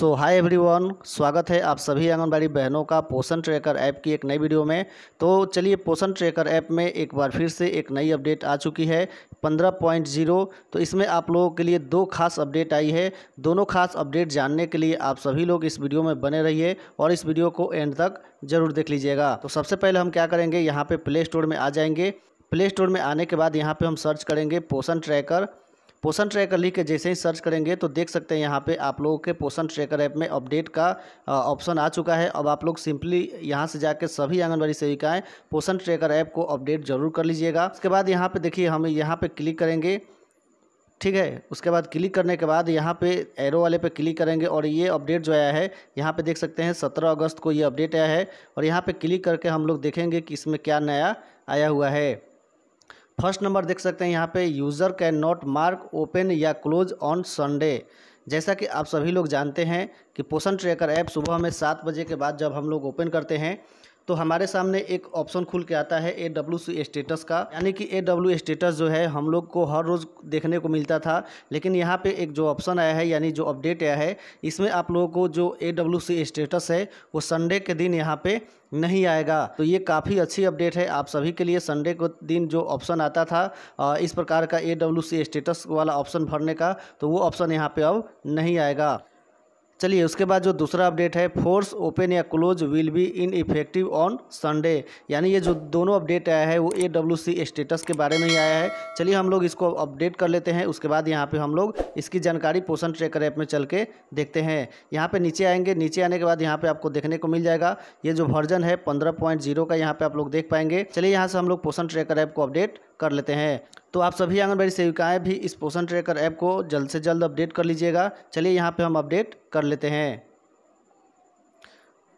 सो hi everyone स्वागत है आप सभी आंगनबाड़ी बहनों का पोषण ट्रैकर ऐप की एक नई वीडियो में तो चलिए पोषण ट्रैकर ऐप में एक बार फिर से एक नई अपडेट आ चुकी है पंद्रह पॉइंट ज़ीरो तो इसमें आप लोगों के लिए दो खास अपडेट आई है दोनों खास अपडेट जानने के लिए आप सभी लोग इस वीडियो में बने रहिए और इस वीडियो को एंड तक ज़रूर देख लीजिएगा तो सबसे पहले हम क्या करेंगे यहाँ पर प्ले स्टोर में आ जाएंगे प्ले स्टोर में आने के बाद यहाँ पर हम सर्च करेंगे पोषण ट्रैकर पोषण ट्रैकर लिख के जैसे ही सर्च करेंगे तो देख सकते हैं यहाँ पे आप लोगों के पोषण ट्रैकर ऐप में अपडेट का ऑप्शन आ चुका है अब आप लोग सिंपली यहाँ से जाकर सभी आंगनबाड़ी सेविकाएँ पोषण ट्रैकर ऐप को अपडेट जरूर कर लीजिएगा उसके बाद यहाँ पर देखिए हम यहाँ पर क्लिक करेंगे ठीक है उसके बाद क्लिक करने के बाद यहाँ पे एरो वाले पे क्लिक करेंगे और ये अपडेट जो आया है यहाँ पे देख सकते हैं सत्रह अगस्त को ये अपडेट आया है और यहाँ पे क्लिक करके हम लोग देखेंगे कि इसमें क्या नया आया हुआ है फर्स्ट नंबर देख सकते हैं यहाँ पे user can not mark open या क्लोज ऑन संडे जैसा कि आप सभी लोग जानते हैं कि पोषण ट्रैकर ऐप सुबह में सात बजे के बाद जब हम लोग ओपन करते हैं तो हमारे सामने एक ऑप्शन खुल के आता है ए डब्ल्यू सी स्टेटस का यानी कि ए डब्ल्यू स्टेटस जो है हम लोग को हर रोज़ देखने को मिलता था लेकिन यहाँ पे एक जो ऑप्शन आया है यानी जो अपडेट आया है इसमें आप लोगों को जो ए डब्ल्यू सी स्टेटस है वो संडे के दिन यहाँ पे नहीं आएगा तो ये काफ़ी अच्छी अपडेट है आप सभी के लिए संडे को दिन जो ऑप्शन आता था इस प्रकार का ए डब्ल्यू सी स्टेटस वाला ऑप्शन भरने का तो वो ऑप्शन यहाँ पे अब नहीं आएगा चलिए उसके बाद जो दूसरा अपडेट है फोर्स ओपन या close will be ineffective on Sunday यानी ये जो दोनों अपडेट आया है वो ए डब्ल्यू सी स्टेटस के बारे में ही आया है चलिए हम लोग इसको अपडेट कर लेते हैं उसके बाद यहाँ पे हम लोग इसकी जानकारी पोषण ट्रेकर ऐप में चल के देखते हैं यहाँ पे नीचे आएंगे नीचे आने के बाद यहाँ पर आपको देखने को मिल जाएगा ये जो वर्जन है पंद्रह का यहाँ पर आप लोग देख पाएंगे चलिए यहाँ से हम लोग पोषण ट्रेकर ऐप को अपडेट कर लेते हैं तो आप सभी आंगनबाड़ी सेविकाएँ भी इस पोषण ट्रैकर ऐप को जल्द से जल्द अपडेट कर लीजिएगा चलिए यहाँ पर हम अपडेट कर लेते हैं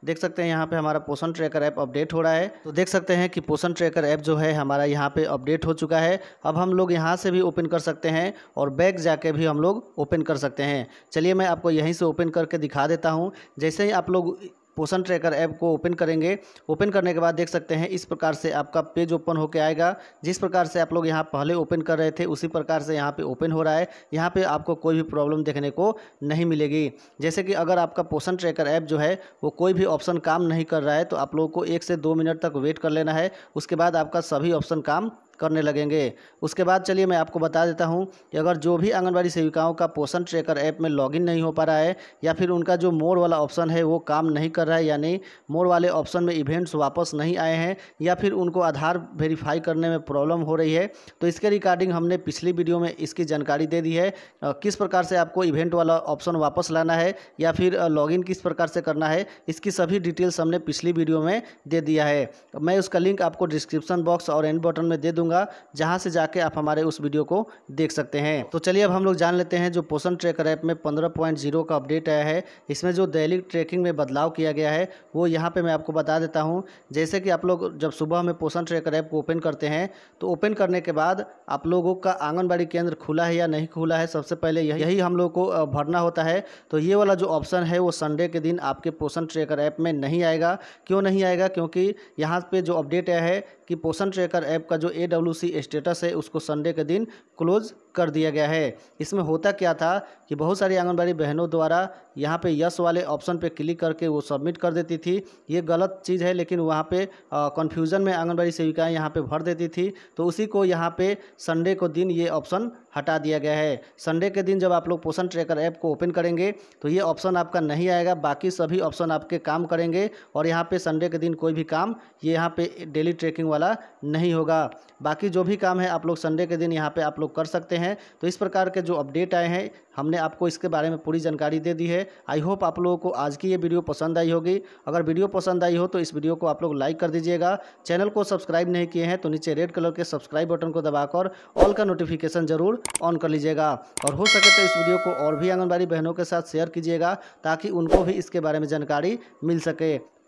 देख सकते हैं यहाँ पे हमारा पोषण ट्रैकर ऐप अपडेट हो रहा है तो देख सकते हैं कि पोषण ट्रैकर ऐप जो है हमारा यहाँ पे अपडेट हो चुका है अब हम लोग यहाँ से भी ओपन कर सकते हैं और बैग जाके भी हम लोग ओपन कर सकते हैं चलिए मैं आपको यहीं से ओपन करके दिखा देता हूँ जैसे ही आप लोग पोषण ट्रैकर ऐप को ओपन करेंगे ओपन करने के बाद देख सकते हैं इस प्रकार से आपका पेज ओपन होकर आएगा जिस प्रकार से आप लोग यहाँ पहले ओपन कर रहे थे उसी प्रकार से यहाँ पे ओपन हो रहा है यहाँ पे आपको कोई भी प्रॉब्लम देखने को नहीं मिलेगी जैसे कि अगर आपका पोषण ट्रैकर ऐप जो है वो कोई भी ऑप्शन काम नहीं कर रहा है तो आप लोगों को एक से दो मिनट तक वेट कर लेना है उसके बाद आपका सभी ऑप्शन काम करने लगेंगे उसके बाद चलिए मैं आपको बता देता हूँ कि अगर जो भी आंगनबाड़ी सेविकाओं का पोषण ट्रैकर ऐप में लॉगिन नहीं हो पा रहा है या फिर उनका जो मोर वाला ऑप्शन है वो काम नहीं कर रहा है यानी मोर वाले ऑप्शन में इवेंट्स वापस नहीं आए हैं या फिर उनको आधार वेरीफाई करने में प्रॉब्लम हो रही है तो इसके रिगार्डिंग हमने पिछली वीडियो में इसकी जानकारी दे दी है किस प्रकार से आपको इवेंट वाला ऑप्शन वापस लाना है या फिर लॉगिन किस प्रकार से करना है इसकी सभी डिटेल्स हमने पिछली वीडियो में दे दिया है मैं उसका लिंक आपको डिस्क्रिप्शन बॉक्स और एंड बटन में दे दूँगा दूंगा जहां से जाके आप हमारे उस वीडियो को देख सकते हैं तो चलिए अब हम लोग जान लेते हैं जो पोषण ट्रैकर ऐप में पंद्रह पॉइंट जीरो का अपडेट आया है इसमें जो दैनिक ट्रैकिंग में बदलाव किया गया है वो यहाँ पर मैं आपको बता देता हूँ जैसे कि आप लोग जब सुबह में पोषण ट्रैकर ऐप को ओपन करते हैं तो ओपन करने के बाद आप लोगों का आंगनबाड़ी केंद्र खुला है या नहीं खुला है सबसे पहले यही हम लोग को भरना होता है तो ये वाला जो ऑप्शन है वो संडे के दिन आपके पोषण ट्रैकर ऐप में नहीं आएगा क्यों नहीं आएगा क्योंकि यहाँ पे जो अपडेट है कि पोषण ट्रैकर ऐप का जो ए डब्ल्यू सी स्टेटस है उसको संडे के दिन क्लोज कर दिया गया है इसमें होता क्या था कि बहुत सारी आंगनबाड़ी बहनों द्वारा यहाँ पे यस वाले ऑप्शन पे क्लिक करके वो सबमिट कर देती थी ये गलत चीज़ है लेकिन वहाँ पे कन्फ्यूज़न में आंगनबाड़ी सेविकाएँ यहाँ पे भर देती थी तो उसी को यहाँ पे संडे को दिन ये ऑप्शन हटा दिया गया है संडे के दिन जब आप लोग पोषण ट्रैकर ऐप को ओपन करेंगे तो ये ऑप्शन आपका नहीं आएगा बाकी सभी ऑप्शन आपके काम करेंगे और यहाँ पर संडे के दिन कोई भी काम ये यहाँ पर डेली ट्रैकिंग वाला नहीं होगा बाकी जो भी काम है आप लोग संडे के दिन यहाँ पर आप लोग कर सकते हैं हैं तो इस प्रकार के जो अपडेट आए हैं हमने आपको इसके बारे में पूरी जानकारी दे दी है आई होप आप लोगों को आज की ये वीडियो पसंद आई होगी अगर वीडियो पसंद आई हो तो इस वीडियो को आप लोग लाइक कर दीजिएगा चैनल को सब्सक्राइब नहीं किए हैं तो नीचे रेड कलर के सब्सक्राइब बटन को दबाकर ऑल का नोटिफिकेशन जरूर ऑन कर लीजिएगा और हो सके तो इस वीडियो को और भी आंगनबाड़ी बहनों के साथ शेयर कीजिएगा ताकि उनको भी इसके बारे में जानकारी मिल सके